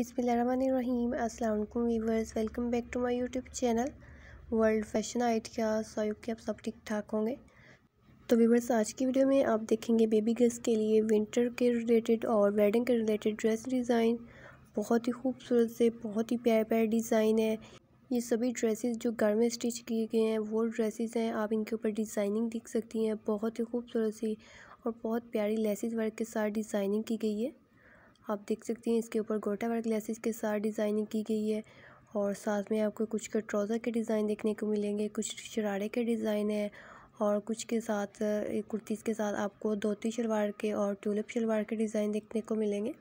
रहीम अल्लाम viewers welcome back to my YouTube channel world fashion आइट का सहयोग के आप सब ठीक ठाक होंगे तो वीवर्स आज की वीडियो में आप देखेंगे बेबी गर्ल्स के लिए विंटर के रिलेटेड और वेडिंग के रिलेटेड ड्रेस डिज़ाइन बहुत ही खूबसूरत से बहुत ही प्यारे प्यारे डिज़ाइन है ये सभी ड्रेसेस जो घर में स्टिच किए गए हैं वो ड्रेसेस हैं आप इनके ऊपर डिज़ाइनिंग देख सकती हैं बहुत ही खूबसूरत सी और बहुत प्यारी लेसिस वर्क के साथ डिज़ाइनिंग की गई है आप देख सकती हैं इसके ऊपर गोटा वाले ग्लासेस के साथ डिज़ाइनिंग की गई है और साथ में आपको कुछ के ट्राउज़र के डिज़ाइन देखने को मिलेंगे कुछ शरारे के डिज़ाइन है और कुछ के साथ कुर्तीज़ के साथ आपको धोती शलवार के और ट्यूलिप शलवार के डिज़ाइन देखने को मिलेंगे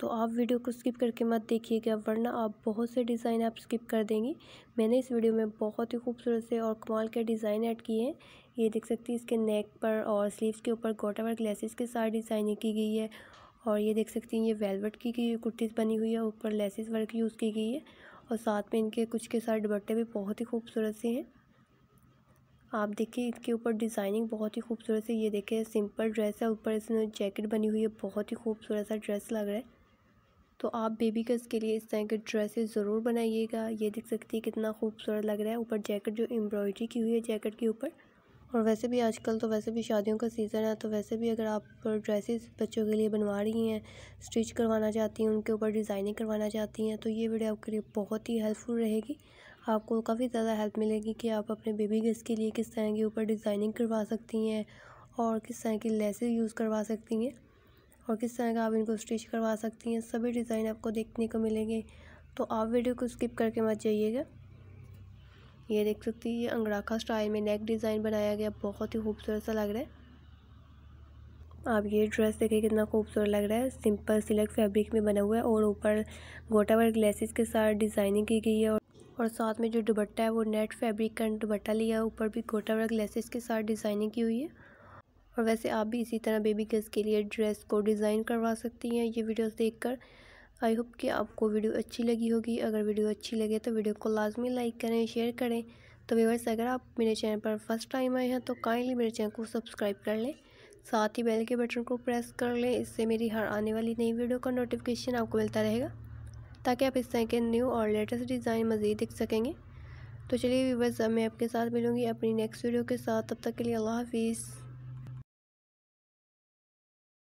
तो आप वीडियो को स्किप करके मत देखिएगा वरना आप बहुत से डिज़ाइन आप स्किप कर देंगी मैंने इस वीडियो में बहुत ही खूबसूरत से और कमाल के डिज़ाइन ऐड किए हैं ये देख सकती है इसके नेक पर और स्लीव्स के ऊपर गोटा वर्क लेसिस के साथ डिज़ाइनिंग की गई है और ये देख सकती हैं ये वेलवेट की, कुर्तीज़ बनी हुई है ऊपर लेसिस वर्क यूज़ की गई है और साथ में इनके कुछ के साथ दुपट्टे भी बहुत ही खूबसूरत से हैं आप देखिए इसके ऊपर डिज़ाइनिंग बहुत ही खूबसूरत से ये देखिए सिंपल ड्रेस है ऊपर इसमें जैकेट बनी हुई है बहुत ही खूबसूरत सा ड्रेस लग रहा है तो आप बेबी गर्ल्स के लिए इस तरह के ड्रेसेस ज़रूर बनाइएगा ये देख सकती है कितना खूबसूरत लग रहा है ऊपर जैकेट जो एम्ब्रॉयडरी की हुई है जैकेट के ऊपर और वैसे भी आजकल तो वैसे भी शादियों का सीज़न है तो वैसे भी अगर आप ड्रेसेस बच्चों के लिए बनवा रही हैं स्टिच करवाना चाहती हैं उनके ऊपर डिज़ाइनिंग करवाना चाहती हैं तो ये वीडियो आपके लिए बहुत ही हेल्पफुल रहेगी आपको काफ़ी ज़्यादा हेल्प मिलेगी कि आप अपने बेबी गेस्ट के लिए किस तरह के ऊपर डिज़ाइनिंग करवा सकती हैं और किस तरह की लेसेज यूज़ करवा सकती हैं और किस तरह का आप इनको स्टिच करवा सकती हैं सभी डिज़ाइन आपको देखने को मिलेंगे तो आप वीडियो को स्किप करके मत जाइएगा ये देख सकती है ये अंगड़ाखा स्टाइल में नेक डिज़ाइन बनाया गया बहुत ही खूबसूरत सा लग रहा है आप ये ड्रेस देखें कितना खूबसूरत लग रहा है सिंपल सिलक फैब्रिक में बना हुआ है और ऊपर गोटावर ग्लेसेस के साथ डिज़ाइनिंग की गई है और और साथ में जो दुबट्टा है वो नेट फैब्रिक का दुबट्टा लिया है ऊपर भी गोटा वर्क लेसेस के साथ डिज़ाइनिंग की हुई है और वैसे आप भी इसी तरह बेबी गर्ल्स के लिए ड्रेस को डिज़ाइन करवा सकती हैं ये देख कर आई होप कि आपको वीडियो अच्छी लगी होगी अगर वीडियो अच्छी लगे तो वीडियो को लाजमी लाइक करें शेयर करें तो व्यवर्स अगर आप मेरे चैनल पर फर्स्ट टाइम आए हैं तो काइंडली मेरे चैनल को सब्सक्राइब कर लें साथ ही बेल के बटन को प्रेस कर लें इससे मेरी हर आने वाली नई वीडियो का नोटिफिकेशन आपको मिलता रहेगा ताकि आप इस तरह के न्यू और लेटेस्ट डिज़ाइन मज़ीद दिख सकेंगे तो चलिए व्यवर्स अब मैं आपके साथ मिलूँगी अपनी नेक्स्ट वीडियो के साथ तब तक के लिए अल्लाह हाफिज़